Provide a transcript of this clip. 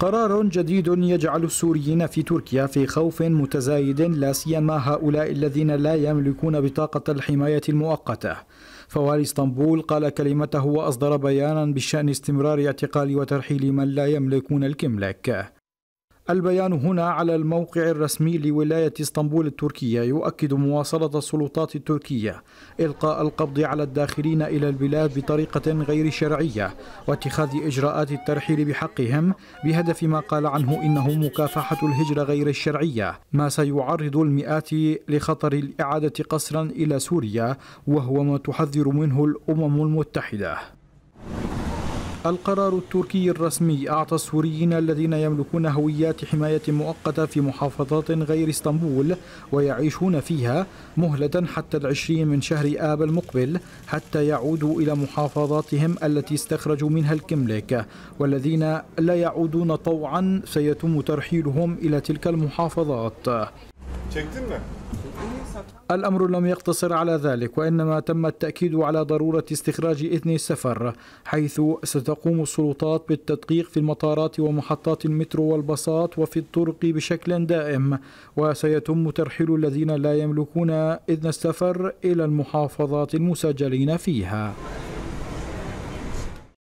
قرار جديد يجعل السوريين في تركيا في خوف متزايد لا سيما هؤلاء الذين لا يملكون بطاقة الحماية المؤقتة فوالي اسطنبول قال كلمته وأصدر بيانا بشأن استمرار اعتقال وترحيل من لا يملكون الكملك البيان هنا على الموقع الرسمي لولاية اسطنبول التركية يؤكد مواصلة السلطات التركية إلقاء القبض على الداخلين إلى البلاد بطريقة غير شرعية واتخاذ إجراءات الترحيل بحقهم بهدف ما قال عنه إنه مكافحة الهجرة غير الشرعية ما سيعرض المئات لخطر الإعادة قسرا إلى سوريا وهو ما تحذر منه الأمم المتحدة القرار التركي الرسمي أعطى السوريين الذين يملكون هويات حماية مؤقتة في محافظات غير اسطنبول ويعيشون فيها مهلة حتى العشرين من شهر آب المقبل حتى يعودوا إلى محافظاتهم التي استخرجوا منها الكملك والذين لا يعودون طوعا سيتم ترحيلهم إلى تلك المحافظات Çektin mi? الأمر لم يقتصر على ذلك وإنما تم التأكيد على ضرورة استخراج إذن السفر حيث ستقوم السلطات بالتدقيق في المطارات ومحطات المترو والبساط وفي الطرق بشكل دائم وسيتم ترحيل الذين لا يملكون إذن السفر إلى المحافظات المسجلين فيها